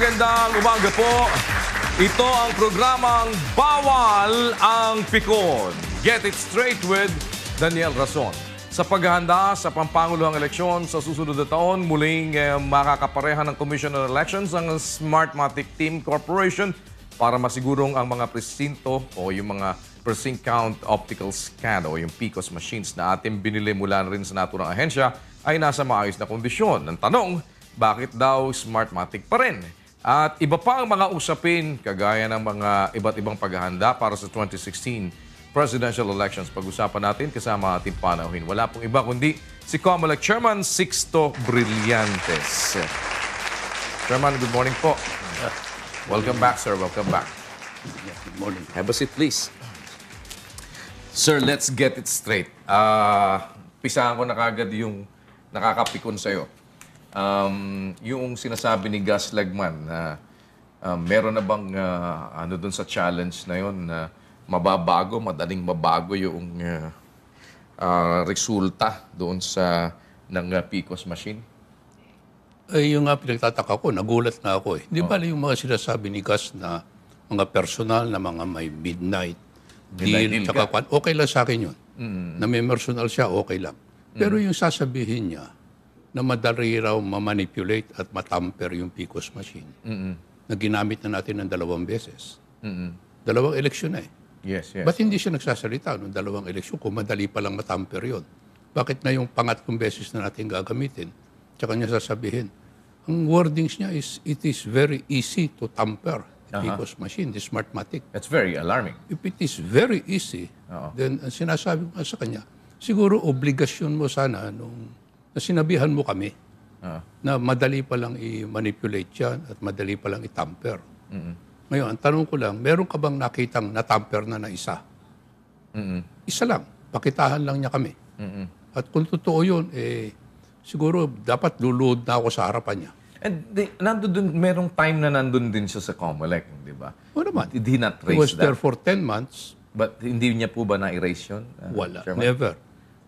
Magandang umaga po. Ito ang programang Bawal ang Pikon. Get it straight with Daniel Rason. Sa paghahanda sa pampanguluhang eleksyon sa susunod na taon, muling eh, makakapareha ng Commission on Elections ang Smartmatic Team Corporation para masigurong ang mga presinto o yung mga precinct count optical scan o yung PCOS machines na ating binili mula na rin sa naturang ahensya ay nasa maayos na kondisyon. Ang tanong, bakit daw Smartmatic pa rin? At iba pa ang mga usapin kagaya ng mga iba't ibang paghahanda para sa 2016 presidential elections. Pag-usapan natin kasama ating panauhin. Wala pong iba kundi si Comelec Chairman Sixto Brillantes. Chairman, good morning po. Welcome back, sir. Welcome back. Good morning. Have a seat, please. Sir, let's get it straight. Uh, pisahan ko na kagad yung nakakapikon sa'yo um, yung sinasabi ni Gus Lagman na uh, meron na bang uh, ano dun sa challenge na yon na mababago, madaling mabago yung uh, uh, resulta doon sa ng uh, PCOS machine? Eh, yung nga pinagtataka ko, nagulat na ako eh. Di ba oh. yung mga sinasabi ni Gus na mga personal na mga may midnight, midnight deal, deal okay lang sa akin yun. Mm. -hmm. Na may personal siya, okay lang. Pero mm. -hmm. yung sasabihin niya, na madali raw mamanipulate at matamper yung PCOS machine mm-hmm. na ginamit na natin ng dalawang beses. Mm-hmm. Dalawang eleksyon na eh. Yes, yes. Ba't hindi siya nagsasalita ng dalawang eleksyon kung madali palang matamper yon? Bakit na yung pangatlong beses na natin gagamitin? Tsaka niya sasabihin, ang wordings niya is, it is very easy to tamper uh-huh. because machine, the smartmatic. That's very alarming. If it is very easy, uh-huh. then ang sinasabi ko sa kanya, siguro obligasyon mo sana nung na sinabihan mo kami uh-huh. na madali pa lang i-manipulate yan at madali pa lang i-tamper. Mm-hmm. Ngayon, ang tanong ko lang, meron ka bang nakitang na-tamper na na isa? Mm-hmm. Isa lang. Pakitahan lang niya kami. Mm-hmm. At kung totoo yun, eh, siguro dapat lulood na ako sa harapan niya. And the, nandun merong time na nandun din siya sa Comelec, di ba? O naman. He did not raise that. He was that. there for 10 months. But hindi niya po ba na-erase yun? Uh, Wala. Chairman? Never.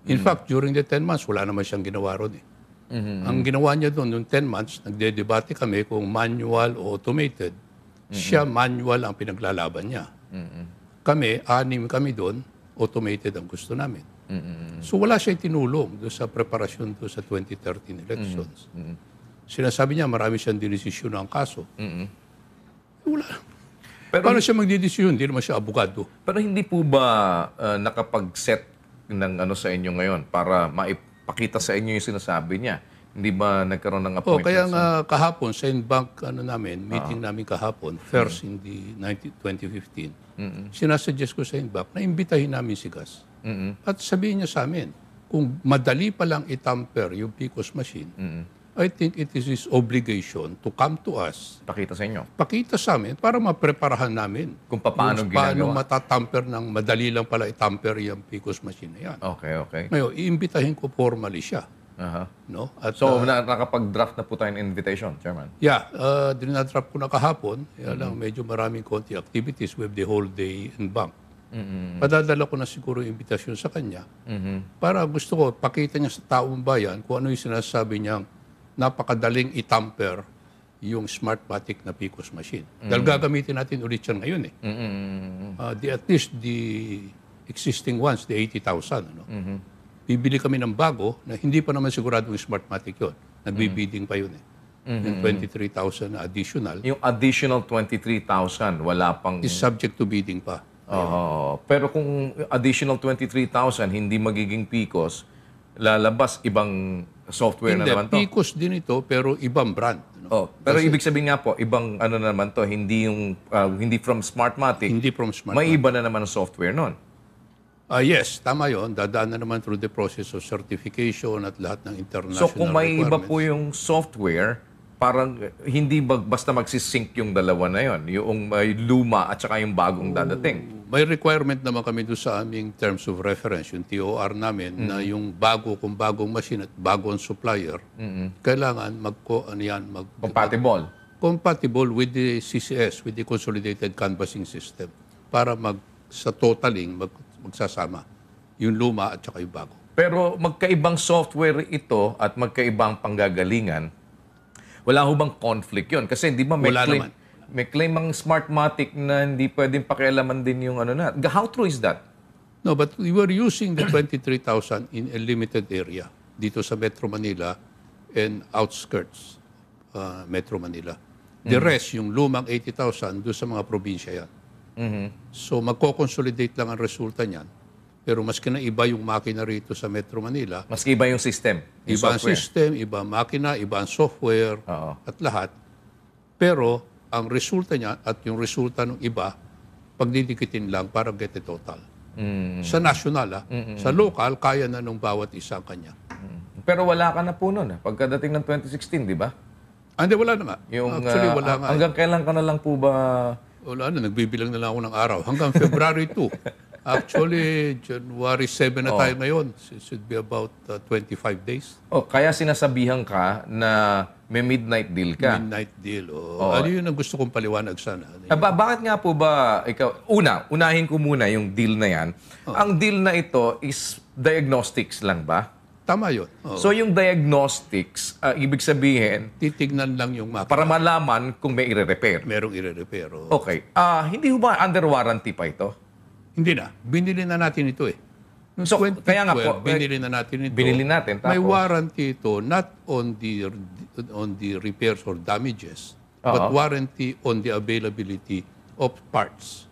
In mm. fact, during the 10 months, wala naman siyang ginawa ron eh. Mm-hmm. Ang ginawa niya doon, noong 10 months, nagde-debate kami kung manual o automated. Mm-hmm. Siya, manual ang pinaglalaban niya. Mm-hmm. Kami, anim kami doon, automated ang gusto namin. Mm-hmm. So wala siyang tinulong doon sa preparasyon doon sa 2013 elections. Mm-hmm. mm-hmm. Sinasabi niya, marami siyang dinesisyon ang kaso. Mm-hmm. Eh, wala. Pero, Paano siya magdidesisyon? Hindi naman siya abogado. Pero hindi po ba uh, nakapag-set ng ano sa inyo ngayon para maipakita sa inyo yung sinasabi niya? Hindi ba nagkaroon ng oh, appointment? Oh, kaya nga kahapon, sa bank ano namin, ah. meeting uh-huh. namin kahapon, mm. first mm-hmm. in the 19, 2015, mm-hmm. sinasuggest ko sa bank na imbitahin namin si Gas. Mm-hmm. At sabihin niya sa amin, kung madali pa lang itamper yung PCOS machine, mm-hmm I think it is his obligation to come to us, Pakita sa inyo. pakita sa amin para mapreparahan namin Kung paano kung paano ginagawa. matatamper ng madali lang pala itamper yung PCOS machine na yan. okay, okay. Ngayon, iimbitahin ko formally siya. Aha. No? At, So, uh, ah, na, nakapag-draft na po tayo ng invitation, Chairman. yeah, uh, dinadraft ko na kahapon. Kaya lang, medyo maraming konti activities with the whole day in bank. Padadala ko na siguro yung imbitasyon sa kanya mm-hmm. para gusto ko pakita niya sa taong bayan kung ano yung sinasabi niyang napakadaling itamper yung Smartmatic na PCOS machine. Mm. Dahil gagamitin natin ulit siya ngayon eh. Mm-hmm. Uh, the, at least the existing ones, the 80,000. Ano? Mm-hmm. Bibili kami ng bago na hindi pa naman sigurado yung Smartmatic yun. Nagbibidding mm pa yun eh. Mm-hmm. Yung 23,000 mm-hmm. na additional. Yung additional 23,000, wala pang... Is subject to bidding pa. Oo. Pero kung additional 23,000 hindi magiging PCOS, lalabas ibang software na Hindi, naman to. Picos din ito pero ibang brand. No? Oh, pero Kasi, ibig sabihin nga po, ibang ano na naman to, hindi yung uh, hindi from Smartmatic. Hindi from Smartmatic. May iba na naman ang software noon. Uh, ah, yes, tama yon. Dadaan na naman through the process of certification at lahat ng international So kung may iba po yung software, parang hindi bag, basta magsisync yung dalawa na yon, yung uh, luma at saka yung bagong dadating. May requirement naman kami doon sa aming terms of reference, yung TOR namin, mm-hmm. na yung bago, kung bagong machine at bagong supplier, mm-hmm. kailangan magko ano yan, mag... Compatible. Compatible with the CCS, with the Consolidated Canvassing System, para mag, sa totaling, mag, magsasama yung luma at saka yung bago. Pero magkaibang software ito at magkaibang panggagalingan, wala ho bang conflict yun? Kasi hindi ba may... Wala claim, naman may claim ang Smartmatic na hindi pwedeng pakialaman din yung ano na. How true is that? No, but we were using the 23,000 in a limited area dito sa Metro Manila and outskirts uh, Metro Manila. The mm rest, yung lumang 80,000, doon sa mga probinsya yan. Mm-hmm. So magko-consolidate lang ang resulta niyan. Pero maski na iba yung makina rito sa Metro Manila. Maski iba yung system. Yung iba software. ang system, iba ang makina, iba ang software, uh-huh. at lahat. Pero ang resulta niya at yung resulta ng iba, pagdidikitin lang para get the total. Mm. Sa national, ah. Mm-mm. sa local, kaya na nung bawat isa kanya. Mm. Pero wala ka na po nun, ah. pagkadating ng 2016, di ba? Ah, Hindi, wala na nga. Yung, Actually, ah, wala uh, nga. Eh. Hanggang kailan ka na lang po ba wala na, nagbibilang na lang ako ng araw. Hanggang February 2. Actually, January 7 na oh. tayo ngayon. It should be about uh, 25 days. Oh, kaya sinasabihan ka na may midnight deal ka. Midnight deal. Oh. oh. Ano yun ang gusto kong paliwanag sana? Ano ah, ba- bakit nga po ba ikaw una, unahin ko muna yung deal na yan. Oh. Ang deal na ito is diagnostics lang ba? Tama yun. Oh. So yung diagnostics, ah, ibig sabihin Titignan lang yung map. para malaman kung may ire-repair. Merong i-repair. Oh. Okay. Ah, hindi ba under warranty pa ito? Hindi na. Binili na natin ito eh. Noong so, 2012, kaya nga po, binili na natin ito. Binili natin. Tapos, may warranty ito not on the on the repairs or damages, uh-huh. but warranty on the availability of parts.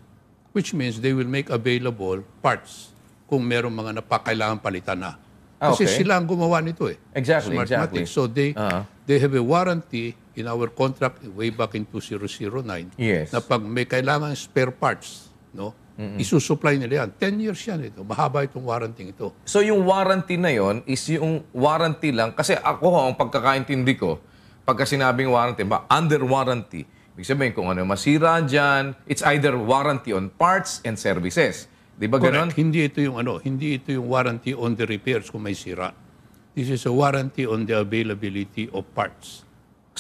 Which means they will make available parts kung merong mga napakailangan palitan na. Ah, Kasi okay. sila ang gumawa nito eh. Exactly, exactly. So they uh-huh. they have a warranty in our contract way back in 2009 yes. na pag may kailangan spare parts, no? Mm-mm. Isusupply nila yan. 10 years yan ito. Mahaba itong warranty ito. So yung warranty na yon is yung warranty lang. Kasi ako, ang pagkakaintindi ko, pagka sinabing warranty, ba, under warranty. Ibig sabihin kung ano masira dyan, it's either warranty on parts and services. Di ba ganun? Correct. Hindi ito yung ano, hindi ito yung warranty on the repairs kung may sira. This is a warranty on the availability of parts.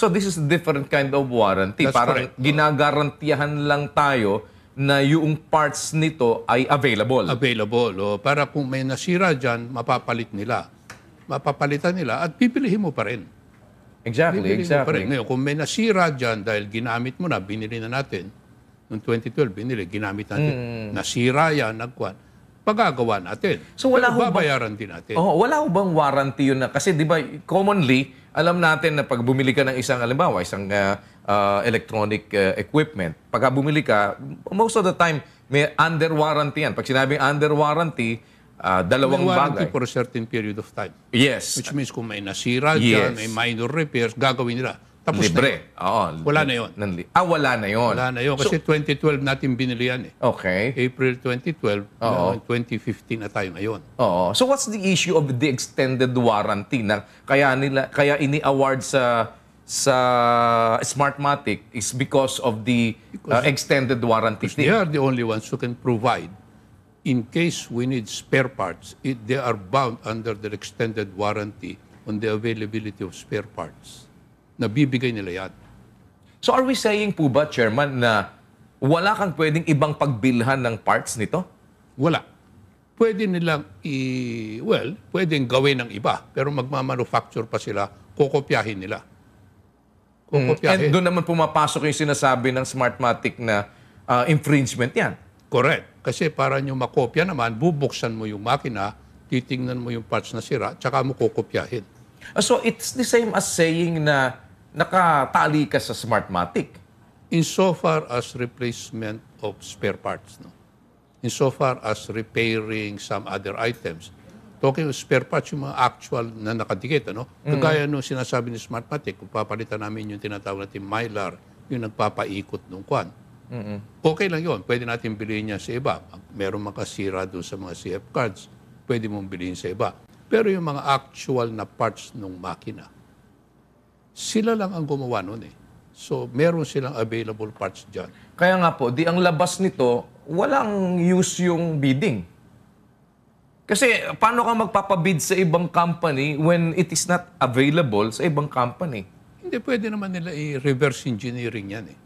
So this is a different kind of warranty. That's Parang correct. ginagarantiyahan lang tayo na yung parts nito ay available. Available. O, oh. para kung may nasira dyan, mapapalit nila. Mapapalitan nila at pipilihin mo pa rin. Exactly, Pipilihin exactly. Pa rin. Ngayon, kung may nasira dyan dahil ginamit mo na, binili na natin, noong 2012, binili, ginamit natin. Mm. Nasira yan, nagkuhan. Pagagawa natin. So wala Pero babayaran bang, din natin. Oh, wala ho bang warranty yun na? Kasi di ba, commonly, alam natin na pag bumili ka ng isang, alimbawa, isang uh, uh, electronic uh, equipment. Pagka bumili ka, most of the time, may under warranty yan. Pag sinabing under warranty, uh, dalawang may warranty bagay. for a certain period of time. Yes. Which means kung may nasira yes. dyan, may minor repairs, gagawin nila. Tapos Libre. Na Oo. Wala na yon. Nanli ah, wala na yon. Wala na yun. Kasi so, 2012 natin binili yan eh. Okay. April 2012, Oo. 2015 na tayo ngayon. Oo. So what's the issue of the extended warranty na kaya, nila, kaya ini-award sa sa Smartmatic is because of the uh, because, uh, extended warranty. They are the only ones who can provide in case we need spare parts, it, they are bound under the extended warranty on the availability of spare parts. Nabibigay nila yan. So are we saying po ba, Chairman, na wala kang pwedeng ibang pagbilhan ng parts nito? Wala. Pwede nilang i... Well, pwedeng gawin ng iba, pero magmamanufacture pa sila, kokopyahin nila. Kukopyahin. Mm. And doon naman pumapasok yung sinasabi ng Smartmatic na uh, infringement yan. Correct. Kasi para nyo makopya naman, bubuksan mo yung makina, titingnan mo yung parts na sira, tsaka mo kukopyahin. Ah, so it's the same as saying na nakatali ka sa Smartmatic. In so far as replacement of spare parts. No? In so far as repairing some other items. Talking of spare parts, yung mga actual na nakadikit, ano? Mm. Kagaya nung sinasabi ni Smartmatic, kung papalitan namin yung tinatawag natin Mylar, yung nagpapaikot nung kwan. Mm-hmm. Okay lang yon Pwede natin bilhin yan sa iba. Meron makasira doon sa mga CF cards. Pwede mong bilhin sa iba. Pero yung mga actual na parts ng makina, sila lang ang gumawa noon eh. So, meron silang available parts dyan. Kaya nga po, di ang labas nito, walang use yung bidding. Kasi paano ka magpapabid sa ibang company when it is not available sa ibang company? Hindi, pwede naman nila i-reverse engineering yan eh.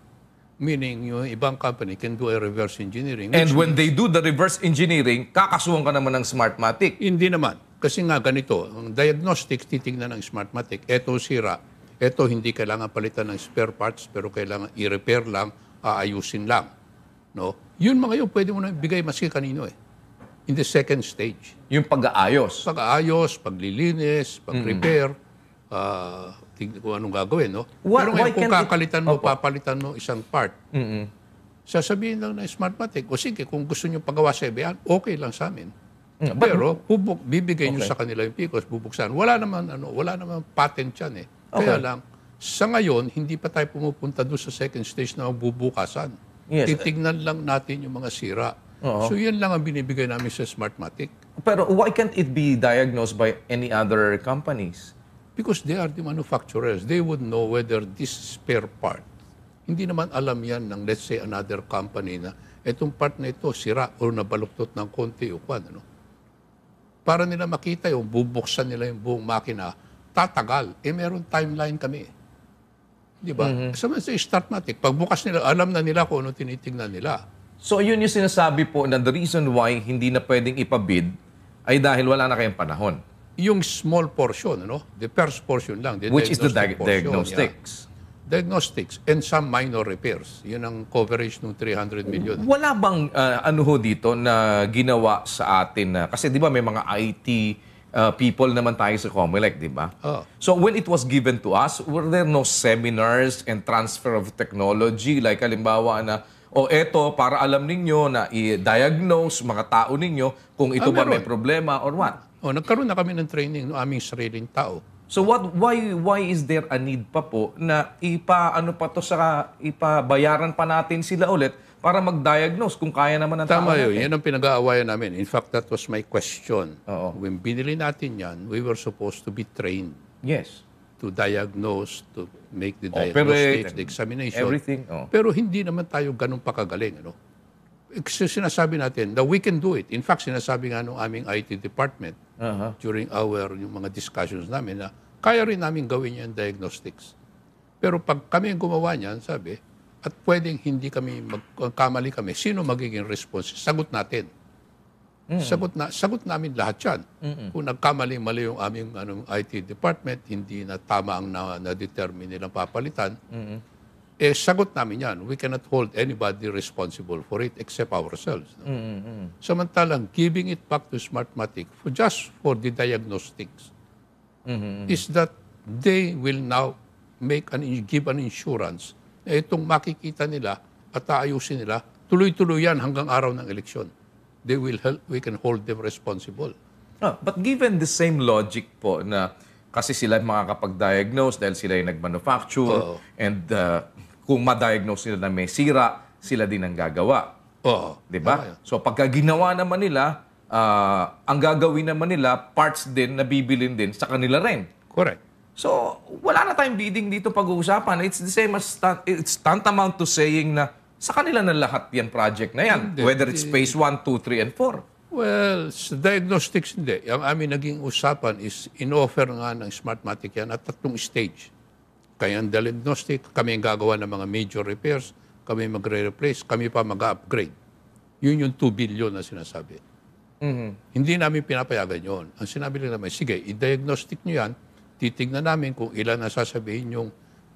Meaning, yung ibang company can do a reverse engineering. And when means, they do the reverse engineering, kakasuhan ka naman ng Smartmatic. Hindi naman. Kasi nga ganito, ang diagnostic, titignan ng Smartmatic, eto sira, eto hindi kailangan palitan ng spare parts, pero kailangan i-repair lang, aayusin lang. No? Yun mga yun, pwede mo na ibigay maski kanino eh in the second stage. Yung pag-aayos. Pag-aayos, paglilinis, pag-repair, mm-hmm. uh, tingnan ko anong gagawin, no? What, Pero ngayon, kung kakalitan it... mo, Opo. papalitan mo isang part, mm-hmm. sasabihin lang na Smartmatic, o sige, kung gusto nyo pagawa sa EBA, okay lang sa amin. Mm-hmm. Pero bubuk, bibigay okay. nyo sa kanila yung PICOS, bubuksan. Wala naman, ano, wala naman patent yan eh. Okay. Kaya lang, sa ngayon, hindi pa tayo pumupunta doon sa second stage na bubukasan. Yes. Titignan lang natin yung mga sira. Oo. So yun lang ang binibigay namin sa Smartmatic. Pero why can't it be diagnosed by any other companies? Because they are the manufacturers. They would know whether this spare part. Hindi naman alam yan ng let's say another company na itong part na ito sira o nabaluktot ng konti o kwan. Ano? Para nila makita yung bubuksan nila yung buong makina, tatagal. Eh meron timeline kami. Di ba? Mm-hmm. Sa so, Smartmatic, pagbukas nila, alam na nila kung ano tinitingnan nila. So yun yung sinasabi po na the reason why hindi na pwedeng ipabid ay dahil wala na kayong panahon. Yung small portion, no? the first portion lang. The Which is the di- portion, diagnostics. Yeah. Diagnostics and some minor repairs. Yun ang coverage ng 300 million. Wala bang uh, ano ho dito na ginawa sa atin? Na, kasi di ba may mga IT uh, people naman tayo sa COMELEC, di ba? Oh. So when it was given to us, were there no seminars and transfer of technology? Like halimbawa na o eto para alam ninyo na i-diagnose mga tao ninyo kung ito ah, ba may problema or what. O, nagkaroon na kami ng training ng aming sariling tao. So what why why is there a need pa po na ipa ano pa to sa ipabayaran pa natin sila ulit para mag-diagnose kung kaya naman ng Tama tao yun. Yan ang pinag-aawayan namin. In fact, that was my question. Oo. When binili natin yan, we were supposed to be trained. Yes to diagnose, to make the oh, diagnostics, Operate, eh, the examination. Everything. Oh. Pero hindi naman tayo ganun pakagaling. Ano? Kasi sinasabi natin na we can do it. In fact, sinasabi nga nung aming IT department uh-huh. during our yung mga discussions namin na kaya rin namin gawin yung diagnostics. Pero pag kami gumawa niyan, sabi, at pwedeng hindi kami, magkamali kami, sino magiging response? Sagot natin. Mm-mm. Sagot na sagot namin lahat 'yan. Mm-mm. Kung nagkamali-mali yung aming anong IT department, hindi na tama ang na, na-determine nilang papalitan. Mm-mm. Eh sagot namin 'yan. We cannot hold anybody responsible for it except ourselves. No? Mm-mm. Samantalang giving it back to Smartmatic for just for the diagnostics mm-hmm. is that they will now make an give an insurance na itong makikita nila at aayusin nila tuloy-tuloy yan hanggang araw ng eleksyon they will help, we can hold them responsible. Ah, but given the same logic po na kasi sila makakapag-diagnose dahil sila yung nag-manufacture Oo. and uh, kung ma-diagnose nila na may sira, sila din ang gagawa. Oo. 'Di diba? Tama ba? yan. So pagka ginawa naman nila, ah, ang gagawin naman nila parts din na bibilin din sa kanila rin. Correct. So wala na tayong bidding dito pag-uusapan. It's the same as it's tantamount to saying na sa kanila na lahat yan project na yan, hindi, whether it's phase 1, 2, 3, and 4. Well, sa diagnostics hindi. Ang aming naging usapan is in-offer nga ng Smartmatic yan at tatlong stage. Kaya ang diagnostic, kami ang gagawa ng mga major repairs, kami magre-replace, kami pa mag-upgrade. Yun yung 2 billion na sinasabi. Mm-hmm. Hindi namin pinapayagan yon. Ang sinabi lang naman, sige, i-diagnostic nyo yan, titignan namin kung ilan ang sasabihin yung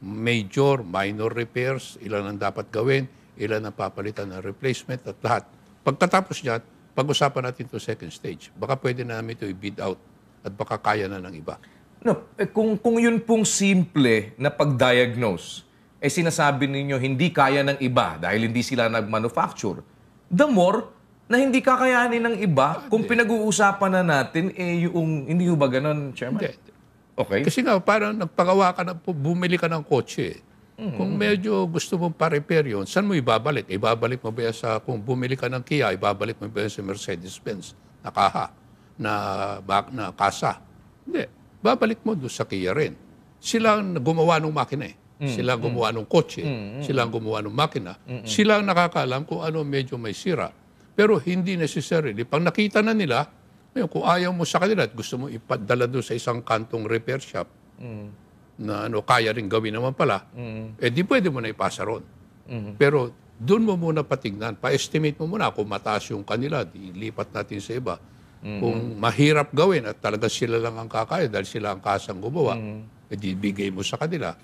major, minor repairs, ilan ang dapat gawin, ilan ang papalitan ng replacement at lahat. Pagkatapos niyan, pag-usapan natin to second stage. Baka pwede na namin ito i-bid out at baka kaya na ng iba. No, eh, kung, kung yun pong simple na pag-diagnose, eh sinasabi ninyo hindi kaya ng iba dahil hindi sila nag-manufacture, the more na hindi kakayanin ng iba ah, kung pinag-uusapan na natin eh yung hindi ba ganun, Chairman? Hindi. Okay. Kasi nga parang nagpagawa ka na bumili ka ng kotse. eh. Mm-hmm. Kung medyo gusto mong pa-repair yun, saan mo ibabalik? Ibabalik mo ba sa, kung bumili ka ng Kia, ibabalik mo ba sa Mercedes-Benz na kaha, na, bak, na kasa? Hindi. Babalik mo doon sa Kia rin. Sila ang gumawa ng makina eh. Mm-hmm. Sila ang gumawa ng kotse. Mm-hmm. Sila ang gumawa ng makina. Mm-hmm. Sila ang nakakaalam kung ano medyo may sira. Pero hindi necessarily. Pag nakita na nila, ngayon, kung ayaw mo sa kanila at gusto mo ipadala doon sa isang kantong repair shop, mm-hmm na ano, kaya rin gawin naman pala, mm-hmm. eh di pwede mo na ipasa ron. Mm-hmm. Pero doon mo muna patignan, pa-estimate mo muna kung mataas yung kanila, di lipat natin sa iba. Mm-hmm. Kung mahirap gawin at talaga sila lang ang kakaya dahil sila ang kasang gumawa, mm-hmm. edi eh, bigay mo sa kanila.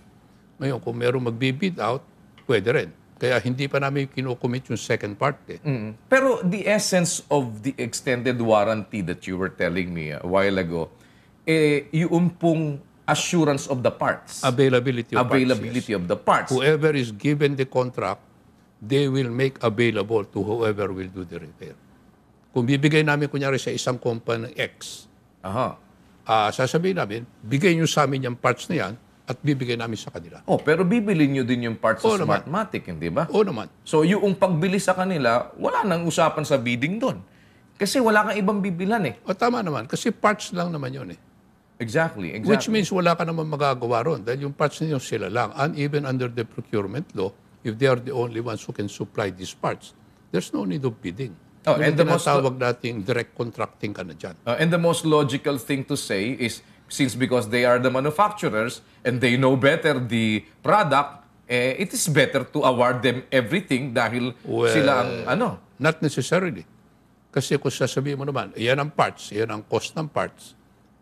Ngayon, kung merong magbibid out, pwede rin. Kaya hindi pa namin kinukumit yung second part. Eh. Mm-hmm. Pero the essence of the extended warranty that you were telling me a while ago, eh, yung pong assurance of the parts. Availability of Availability parts, of the parts. Whoever is given the contract, they will make available to whoever will do the repair. Kung bibigay namin kunyari sa isang company X, Aha. Uh, sasabihin namin, bigay nyo sa amin yung parts na yan at bibigay namin sa kanila. Oh, pero bibili nyo din yung parts Oo sa naman. Smartmatic, hindi ba? Oo naman. So yung pagbili sa kanila, wala nang usapan sa bidding doon. Kasi wala kang ibang bibilan eh. O tama naman, kasi parts lang naman yun eh. Exactly, exactly. Which means wala ka naman magagawa ron dahil yung parts ninyo sila lang. And even under the procurement law, if they are the only ones who can supply these parts, there's no need of bidding. Oh, and the most tawag nating direct contracting ka na dyan. Uh, and the most logical thing to say is since because they are the manufacturers and they know better the product, eh, it is better to award them everything dahil well, sila ang ano. Not necessarily. Kasi kung sasabihin mo naman, yan ang parts, yan ang cost ng parts,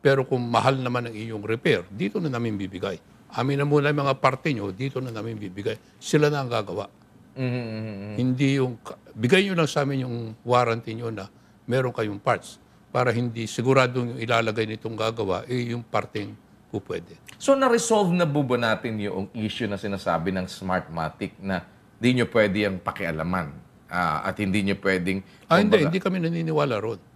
pero kung mahal naman ang iyong repair, dito na namin bibigay. Amin na muna yung mga parte nyo, dito na namin bibigay. Sila na ang gagawa. Mm-hmm. mm-hmm, mm-hmm. Hindi yung, bigay nyo lang sa amin yung warranty nyo na meron kayong parts para hindi sigurado yung ilalagay nitong gagawa, eh yung parteng po pwede. So na-resolve na bubo natin yung issue na sinasabi ng Smartmatic na hindi nyo pwede ang pakialaman uh, at hindi nyo pwedeng... Ah, hindi, baga... hindi kami naniniwala Rod.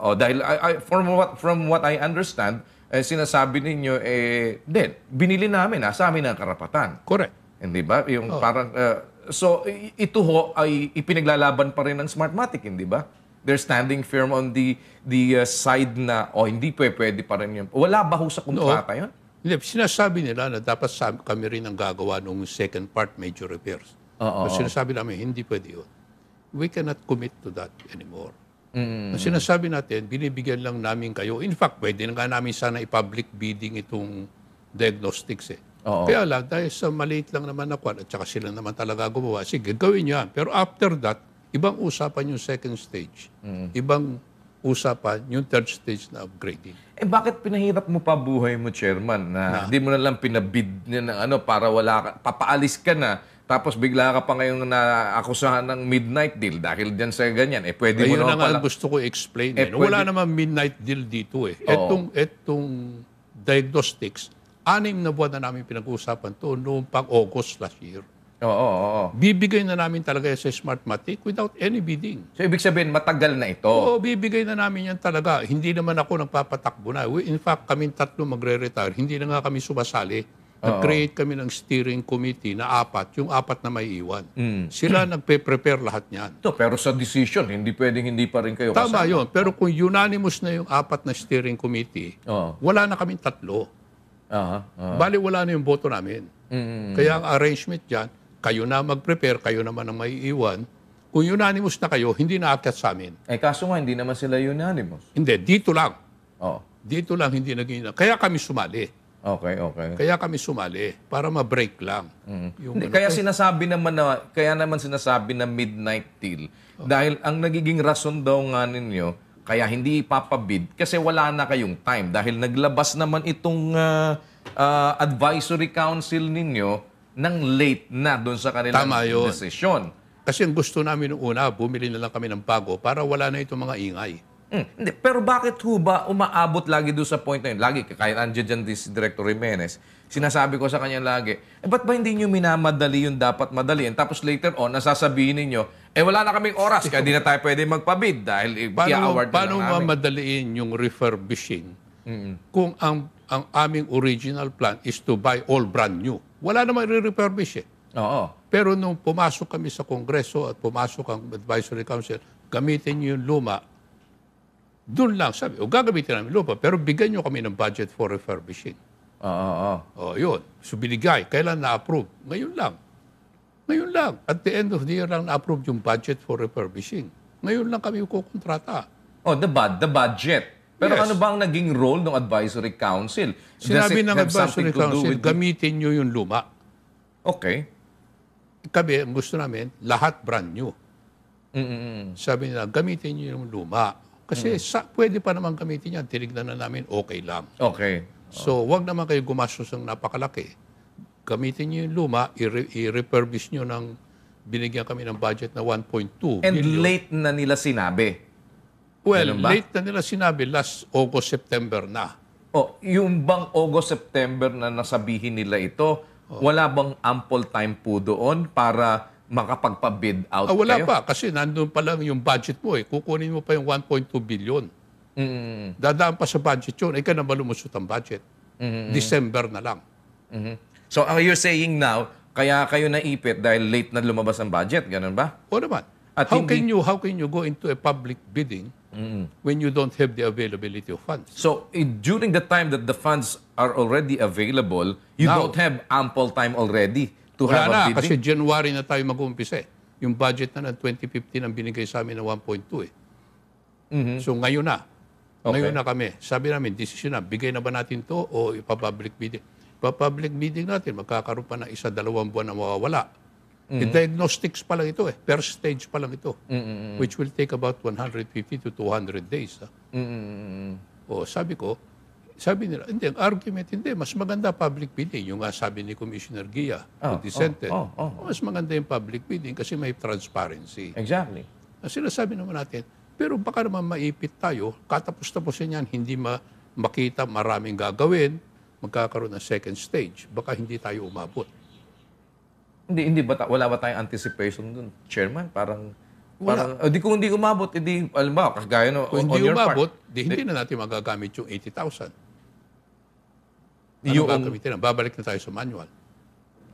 Oh, dahil I, I, from, what, from what I understand, eh, sinasabi ninyo, eh, din, binili namin, ah, sa amin ang karapatan. Correct. Hindi ba? Yung oh. parang, uh, so ito ho ay ipinaglalaban pa rin ng Smartmatic, hindi ba? They're standing firm on the the uh, side na, oh, hindi pwede, pwede pa rin yun. Wala ba ho sa kontrata no. yun? Hindi, sinasabi nila na dapat kami rin ang gagawa ng second part major repairs. Oo. Oh, oh, sinasabi namin, hindi pwede yun. We cannot commit to that anymore. Mm. Ang sinasabi natin, binibigyan lang namin kayo. In fact, pwede nga namin sana i-public bidding itong diagnostics eh. Oo. Kaya lang, dahil sa maliit lang naman na kwan, at saka sila naman talaga gumawa, sige, gawin nyo yan. Pero after that, ibang usapan yung second stage. Mm. Ibang usapan yung third stage na upgrading. Eh bakit pinahirap mo pa buhay mo, Chairman, na, na. di mo na lang pinabid na ng ano para wala ka, papaalis ka na tapos bigla ka pa ngayon na akusahan ng midnight deal dahil diyan sa ganyan. Eh pwede Ayun mo na pala... gusto ko explain. Eh, eh. Pwede... Wala naman midnight deal dito eh. Oo. Etong, etong diagnostics, anim na buwan na namin pinag-uusapan to noong pang August last year. Oo, oo, oo. Bibigay na namin talaga yan sa Smartmatic without any bidding. So, ibig sabihin, matagal na ito? Oo, bibigay na namin yan talaga. Hindi naman ako nagpapatakbo na. in fact, kami tatlo magre-retire. Hindi na nga kami sumasali Nag-create kami ng steering committee na apat, yung apat na may iwan. Mm. Sila mm. nagpe-prepare lahat niyan. No, pero sa decision, hindi pwedeng hindi pa rin kayo Tama kasama. yun. Pero kung unanimous na yung apat na steering committee, Oo. wala na kaming tatlo. Aha, aha. Bali, wala na yung boto namin. Mm, mm, mm. Kaya ang arrangement dyan, kayo na mag-prepare, kayo naman ang may iwan. Kung unanimous na kayo, hindi na akyat sa amin. Eh, kaso nga, hindi naman sila unanimous. Hindi, dito lang. Oh. Dito lang hindi naging... Kaya kami sumali. Okay, okay. Kaya kami sumali para ma-break lang. Mm. Yung Hindi, ano, kaya sinasabi naman na kaya naman sinasabi na midnight till oh. dahil ang nagiging rason daw nga ninyo kaya hindi ipapabid kasi wala na kayong time dahil naglabas naman itong uh, uh, advisory council ninyo ng late na doon sa kanilang decision. Kasi ang gusto namin noong una, bumili na lang kami ng bago para wala na itong mga ingay. Mm, hindi. Pero bakit ho ba umaabot lagi doon sa point na yun? Lagi, kahit andyan dyan si Director Jimenez, sinasabi ko sa kanya lagi, eh ba't ba hindi nyo minamadali yung dapat madaliin? Tapos later on, nasasabihin ninyo, eh wala na kaming oras, kaya di na tayo pwede magpabid dahil eh, i-award na Paano mamadaliin yung refurbishing mm kung ang, ang aming original plan is to buy all brand new? Wala namang re-refurbish eh. Oo. Pero nung pumasok kami sa Kongreso at pumasok ang Advisory Council, gamitin yung luma doon lang, sabi, o oh, gagamitin namin lupa, pero bigyan nyo kami ng budget for refurbishing. Oo, oo. O, yun. So, binigay. Kailan na-approve? Ngayon lang. Ngayon lang. At the end of the year lang na-approve yung budget for refurbishing. Ngayon lang kami kukontrata. Oh, the bad, the budget. Pero yes. ano ba ang naging role ng advisory council? Does Sinabi ng advisory council, gamitin nyo yung luma. Okay. Kami, gusto namin, lahat brand new. Mm-mm. Sabi nila, gamitin nyo yung luma. Kasi mm. sa, pwede pa naman gamitin yan. Tinignan na namin, okay lang. Okay. So, oh. wag naman kayo gumastos ng napakalaki. Gamitin niyo yung luma, i-re- i-refurbish niyo ng binigyan kami ng budget na 1.2 And billion. late na nila sinabi. Well, late na nila sinabi, last August, September na. Oh, yung bang August, September na nasabihin nila ito, oh. wala bang ample time po doon para makapagpa-bid out ah, wala kayo? pa kasi nandun pa lang yung budget mo eh. Kukunin mo pa yung 1.2 billion. Mm-hmm. Dadaan pa sa budget yun. Ikaw na malumusot ang budget. Mm-hmm. December na lang. Mm-hmm. So are you saying now, kaya kayo naipit dahil late na lumabas ang budget? Ganun ba? O naman. At how hindi... can you how can you go into a public bidding mm-hmm. when you don't have the availability of funds? So in, during the time that the funds are already available, you now, don't have ample time already to Wala have na, a bidding? kasi January na tayo mag uumpisa eh. Yung budget na ng 2015 ang binigay sa amin na 1.2 eh. Mm-hmm. So ngayon na. Okay. Ngayon na kami. Sabi namin, decision na, bigay na ba natin to o ipapublic bidding? Ipapublic meeting natin, magkakaroon pa ng isa, dalawang buwan na mawawala. Mm-hmm. The eh, diagnostics pa lang ito eh. First stage pa lang ito. Mm-hmm. Which will take about 150 to 200 days. Ah. Mm-hmm. O, sabi ko, sabi nila, hindi, ang argument hindi, mas maganda public bidding. Yung nga sabi ni Commissioner Gia, oh, who dissented, oh, oh, oh. mas maganda yung public bidding kasi may transparency. Exactly. Sila sabi naman natin, pero baka naman maipit tayo, katapos-tapusin yan, hindi ma makita maraming gagawin, magkakaroon ng second stage. Baka hindi tayo umabot. Hindi, hindi ba, wala ba tayong anticipation dun, Chairman? Parang, wala. Parang, eh, di kung hindi umabot, hindi, eh, alam ba, kagaya no, Kung on hindi your umabot, part, di, hindi na natin magagamit yung 80,000. Ano yung, ba gamitin? Babalik na tayo sa manual.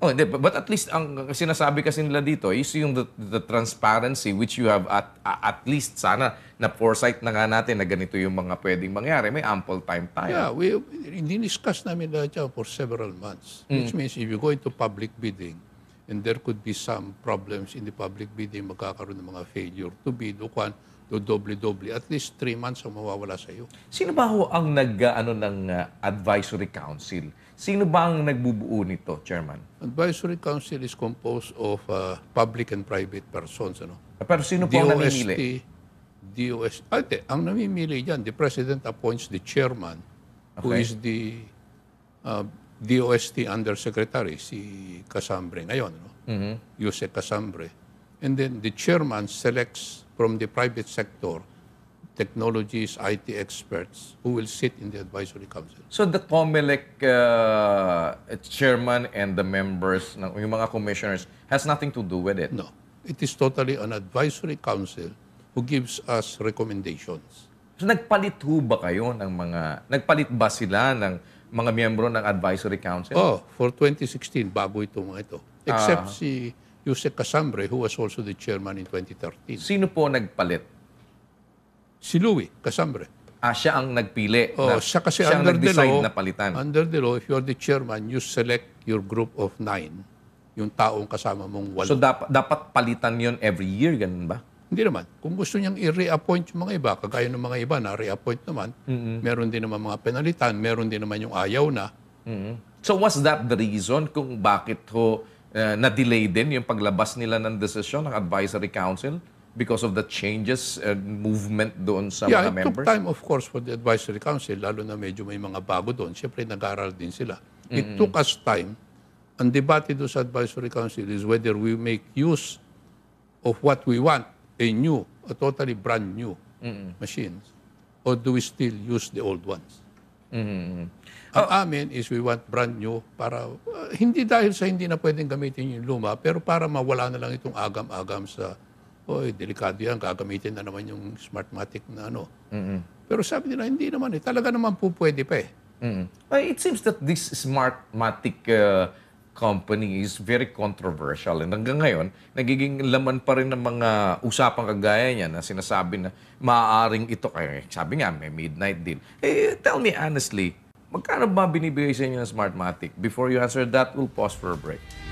Oh, hindi, but at least ang sinasabi kasi nila dito is yung the, the transparency which you have at at least sana na foresight na nga natin na ganito yung mga pwedeng mangyari. May ample time tayo. Yeah, we, diniscuss namin lahat yan for several months. Mm. Which means if you go into public bidding and there could be some problems in the public bidding, magkakaroon ng mga failure to bid o kwan, dodoble-doble. At least three months ang mawawala sa iyo. Sino ba ho ang nag, ah, ano, ng ah, advisory council? Sino ba ang nagbubuo nito, Chairman? Advisory council is composed of uh, public and private persons. Ano? Pero sino po ang namimili? DOS, ah, de, ang namimili dyan, the President appoints the chairman okay. who is the uh, DOST Undersecretary, si Kasambre ngayon, no? mm-hmm. Yuse Casambre. And then the chairman selects from the private sector technologies, IT experts who will sit in the advisory council. So the COMELEC uh, chairman and the members, ng, yung mga commissioners, has nothing to do with it? No. It is totally an advisory council who gives us recommendations. So nagpalit ho ba kayo ng mga, nagpalit ba sila ng mga miyembro ng advisory council? Oh, for 2016, bago itong mga ito. Except uh, si Yusek Casambre, who was also the chairman in 2013. Sino po nagpalit? Si Louis Casambre. Ah, siya ang nagpili. Oh, na, siya kasi siya under the law, na palitan. under the law, if you're the chairman, you select your group of nine, yung taong kasama mong walo. So dapat dapat palitan yon every year, ganun ba? Hindi naman. Kung gusto niyang i-reappoint yung mga iba, kagaya ng mga iba na reappoint naman, mm-hmm. meron din naman mga penalitan, meron din naman yung ayaw na. Mm-hmm. So was that the reason kung bakit ho uh, na-delay din yung paglabas nila ng desisyon ng advisory council because of the changes and movement doon sa yeah, mga members? Yeah, it took time of course for the advisory council, lalo na medyo may mga bago doon. Siyempre, nag-aaral din sila. Mm-hmm. It took us time. Ang debate doon sa advisory council is whether we make use of what we want, a new, a totally brand new mm-hmm. machines, or do we still use the old ones? Mm-hmm. Ang amin is we want brand new para uh, hindi dahil sa hindi na pwedeng gamitin yung luma pero para mawala na lang itong agam-agam sa oy delikado yan gagamitin na naman yung smartmatic na ano. Mm-hmm. Pero sabi nila hindi naman eh talaga naman po pwede pa eh. Mm-hmm. It seems that this smartmatic uh, company is very controversial. And hanggang ngayon, nagiging laman pa rin ng mga usapang kagaya niya na sinasabi na maaaring ito. kayo. sabi nga, may midnight deal. Eh, tell me honestly, magkano ba binibigay sa inyo ng Smartmatic? Before you answer that, we'll pause for a break.